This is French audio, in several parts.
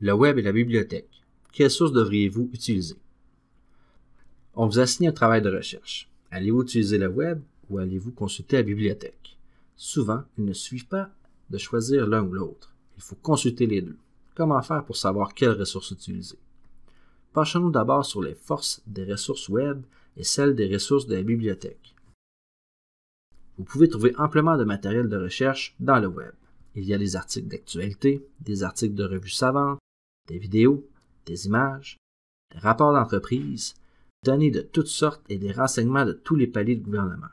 le web et la bibliothèque. Quelles sources devriez-vous utiliser? On vous assigne un travail de recherche. Allez-vous utiliser le web ou allez-vous consulter la bibliothèque? Souvent, il ne suffit pas de choisir l'un ou l'autre. Il faut consulter les deux. Comment faire pour savoir quelles ressources utiliser? Penchons-nous d'abord sur les forces des ressources web et celles des ressources de la bibliothèque. Vous pouvez trouver amplement de matériel de recherche dans le web. Il y a des articles d'actualité, des articles de revues savantes, des vidéos, des images, des rapports d'entreprise, données de toutes sortes et des renseignements de tous les paliers de gouvernement.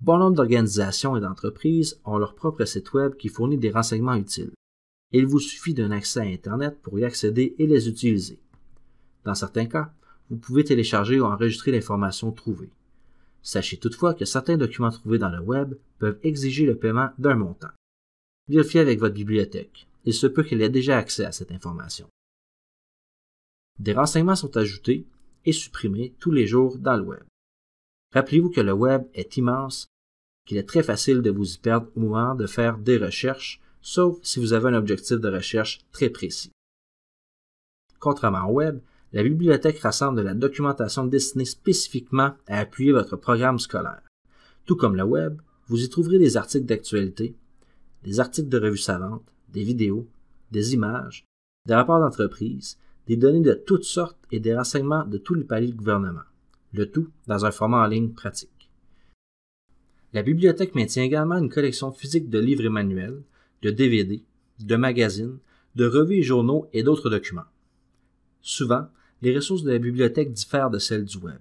Bon nombre d'organisations et d'entreprises ont leur propre site Web qui fournit des renseignements utiles. Il vous suffit d'un accès à Internet pour y accéder et les utiliser. Dans certains cas, vous pouvez télécharger ou enregistrer l'information trouvée. Sachez toutefois que certains documents trouvés dans le web peuvent exiger le paiement d'un montant. Vérifiez avec votre bibliothèque il se peut qu'il ait déjà accès à cette information. Des renseignements sont ajoutés et supprimés tous les jours dans le web. Rappelez-vous que le web est immense, qu'il est très facile de vous y perdre au moment de faire des recherches, sauf si vous avez un objectif de recherche très précis. Contrairement au web, la bibliothèque rassemble de la documentation destinée spécifiquement à appuyer votre programme scolaire. Tout comme le web, vous y trouverez des articles d'actualité, des articles de revues savantes, des vidéos, des images, des rapports d'entreprise, des données de toutes sortes et des renseignements de tous les paliers du gouvernement, le tout dans un format en ligne pratique. La bibliothèque maintient également une collection physique de livres et manuels, de DVD, de magazines, de revues et journaux et d'autres documents. Souvent, les ressources de la bibliothèque diffèrent de celles du web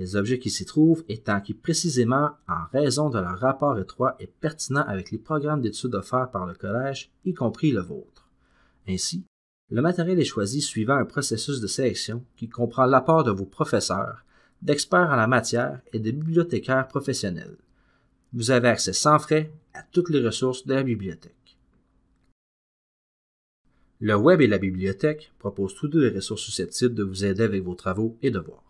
les objets qui s'y trouvent étant qui précisément en raison de leur rapport étroit et pertinent avec les programmes d'études offerts par le collège, y compris le vôtre. Ainsi, le matériel est choisi suivant un processus de sélection qui comprend l'apport de vos professeurs, d'experts en la matière et de bibliothécaires professionnels. Vous avez accès sans frais à toutes les ressources de la bibliothèque. Le web et la bibliothèque proposent tous deux des ressources susceptibles de vous aider avec vos travaux et devoirs.